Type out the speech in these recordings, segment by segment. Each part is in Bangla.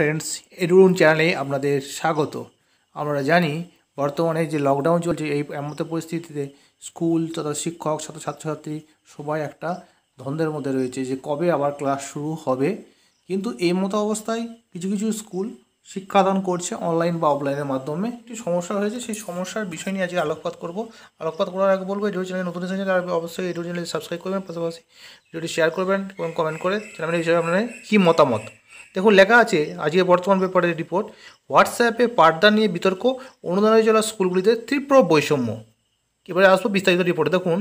ফ্রেন্ডস এডুরুন চ্যানেলে আপনাদের স্বাগত আমরা জানি বর্তমানে যে লকডাউন চলছে এই এমতো পরিস্থিতিতে স্কুল তথা শিক্ষক ছাত্র ছাত্রছাত্রী সবাই একটা ধন্দের মধ্যে রয়েছে যে কবে আবার ক্লাস শুরু হবে কিন্তু এই মতো অবস্থায় কিছু কিছু স্কুল শিক্ষাদান করছে অনলাইন বা অফলাইনের মাধ্যমে একটি সমস্যা হয়েছে সেই সমস্যার বিষয় নিয়ে আজকে আলোকপাত করব আলোকপাত করার আগে বলবো এডিও চ্যানেল নতুন চ্যানেল আর অবশ্যই এডিও চ্যানেল সাবস্ক্রাইব করবেন পাশাপাশি ভিডিওটি শেয়ার করবেন এবং কমেন্ট করে চ্যানেলের বিষয়ে আপনার কী মতামত দেখুন লেখা আছে আজকে বর্তমান পেপারের রিপোর্ট হোয়াটসঅ্যাপে পাঠদান নিয়ে বিতর্ক অনুদানের জেলা স্কুলগুলিতে তীব্র বৈষম্য এবারে আসবো বিস্তারিত রিপোর্টে দেখুন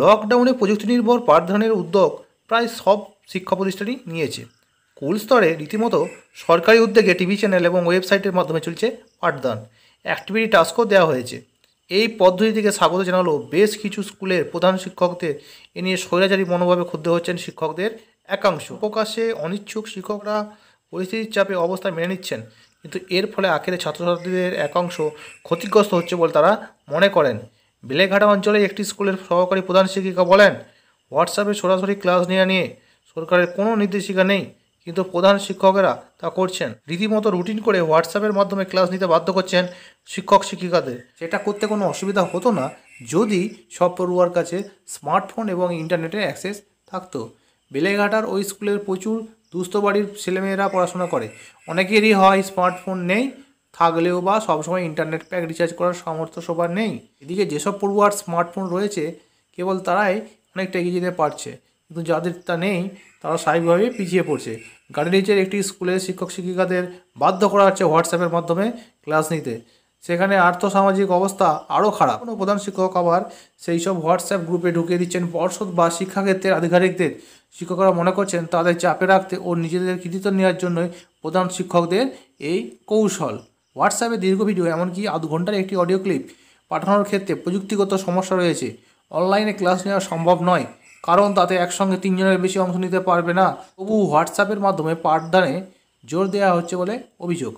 লকডাউনে প্রযুক্তি নির্ভর পাঠদানের উদ্যোগ প্রায় সব শিক্ষা প্রতিষ্ঠানই নিয়েছে স্কুল স্তরে রীতিমতো সরকারি উদ্যোগে টিভি চ্যানেল এবং ওয়েবসাইটের মাধ্যমে চলছে পাঠদান অ্যাক্টিভিটি টাস্কও দেওয়া হয়েছে এই পদ্ধতিটিকে স্বাগত জানালো বেশ কিছু স্কুলের প্রধান শিক্ষকদের এ নিয়ে স্বৈরাচারী মনোভাবে ক্ষুদ্ধ হচ্ছেন শিক্ষকদের একাংশ প্রকাশে অনিচ্ছুক শিক্ষকরা পরিস্থিতির চাপে অবস্থা মেনে নিচ্ছেন কিন্তু এর ফলে আখেরে ছাত্রছাত্রীদের একাংশ ক্ষতিগ্রস্ত হচ্ছে বলে তারা মনে করেন বেলেঘাটা অঞ্চলে একটি স্কুলের সহকারী প্রধান শিক্ষিকা বলেন হোয়াটসঅ্যাপে সরাসরি ক্লাস নেওয়া নিয়ে সরকারের কোনো নির্দেশিকা নেই কিন্তু প্রধান শিক্ষকেরা তা করছেন রীতিমতো রুটিন করে হোয়াটসঅ্যাপের মাধ্যমে ক্লাস নিতে বাধ্য করছেন শিক্ষক শিক্ষিকাদের সেটা করতে কোনো অসুবিধা হতো না যদি সব পড়ুয়ার কাছে স্মার্টফোন এবং ইন্টারনেটের অ্যাক্সেস থাকতো বেলেঘাটার ওই স্কুলের প্রচুর দুস্থ বাড়ির ছেলেমেয়েরা পড়াশোনা করে অনেকেরই হয় স্মার্টফোন নেই থাকলেও বা সবসময় ইন্টারনেট প্যাক রিচার্জ করার সামর্থ্য সবার নেই এদিকে যেসব পড়ুয়ার স্মার্টফোন রয়েছে কেবল তারাই অনেকটা এগিয়ে যেতে পারছে কিন্তু যাদের তা নেই তারা স্বাভাবিকভাবেই পিছিয়ে পড়ছে গাড়ি একটি স্কুলে শিক্ষক শিক্ষিকাদের বাধ্য করা হচ্ছে হোয়াটসঅ্যাপের মাধ্যমে ক্লাস নিতে সেখানে আর্থসামাজিক অবস্থা আরও খারাপ কোনো প্রধান শিক্ষক আবার সেই সব হোয়াটসঅ্যাপ গ্রুপে ঢুকিয়ে দিচ্ছেন পর্ষদ বা শিক্ষাক্ষেত্রের আধিকারিকদের শিক্ষকরা মনে করছেন তাদের চাপে রাখতে ও নিজেদের কৃতিত্ব নেওয়ার জন্যই প্রধান শিক্ষকদের এই কৌশল হোয়াটসঅ্যাপে দীর্ঘ ভিডিও এমনকি আধ ঘন্টার একটি অডিও ক্লিপ পাঠানোর ক্ষেত্রে প্রযুক্তিগত সমস্যা রয়েছে অনলাইনে ক্লাস নেওয়া সম্ভব নয় কারণ তাতে একসঙ্গে তিনজনের বেশি অংশ নিতে পারবে না তবু হোয়াটসঅ্যাপের মাধ্যমে পাঠদানে জোর দেওয়া হচ্ছে বলে অভিযোগ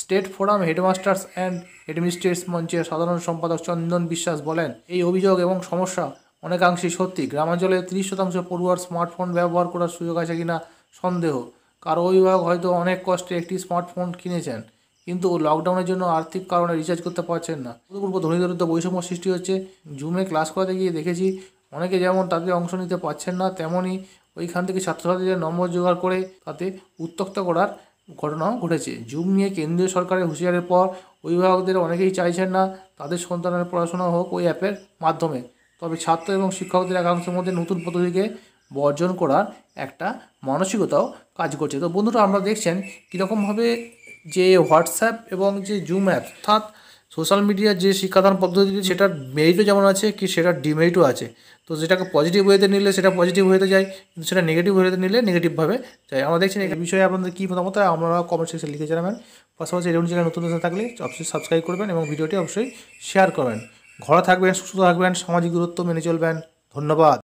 state forum headmasters and administrators মঞ্চের সাধারণ সম্পাদক চন্দন বিশ্বাস বলেন এই অভিযোগ এবং সমস্যা অনেকাংশেই সত্যি গ্রামাঞ্চলে ত্রিশ শতাংশ পড়ুয়ার স্মার্টফোন ব্যবহার করার সুযোগ আছে কিনা সন্দেহ কারো অভিভাবক হয়তো অনেক কষ্টে একটি স্মার্টফোন কিনেছেন কিন্তু লকডাউনের জন্য আর্থিক কারণে রিচার্জ করতে পারছেন না পূর্ব ধনী দরিদ্র বৈষম্য সৃষ্টি হচ্ছে জুমে ক্লাস করাতে গিয়ে দেখেছি অনেকে যেমন তাতে অংশ নিতে পারছেন না তেমনই ওইখান থেকে ছাত্রছাত্রীদের নম্বর জোগাড় করে তাতে উত্তক্ত করার ঘটনাও ঘটেছে জুম নিয়ে কেন্দ্রীয় সরকারের হুঁশিয়ারের পর অভিভাবকদের অনেকেই চাইছেন না তাদের সন্তানের পড়াশোনা হোক ওই অ্যাপের মাধ্যমে তবে ছাত্র এবং শিক্ষকদের একাংশের মধ্যে নতুন পদ্ধতিকে বর্জন করার একটা মানসিকতাও কাজ করছে তো বন্ধুরা আমরা দেখছেন কীরকমভাবে যে হোয়াটসঅ্যাপ এবং যে জুম অ্যাপ অর্থাৎ সোশ্যাল মিডিয়ার যে শিক্ষাদান পদ্ধতিটি সেটার মেরিটও যেমন আছে কি সেটার ডিমেরিটও আছে তো সেটাকে পজিটিভ ওয়েতে নিলে সেটা পজিটিভ হয়েতে যায় কিন্তু সেটা নেগেটিভ ওয়েতে নিলে নেগেটিভভাবে যায় আমরা দেখছি এই বিষয়ে আপনাদের কী মতামত আমরা কমেন্ট সেকশনে লিখে জানাবেন পাশাপাশি এরকম জায়গায় নতুন থাকলে অবশ্যই সাবস্ক্রাইব করবেন এবং ভিডিওটি অবশ্যই শেয়ার করবেন ঘরে থাকবেন সুস্থ থাকবেন সামাজিক দূরত্ব মেনে চলবেন ধন্যবাদ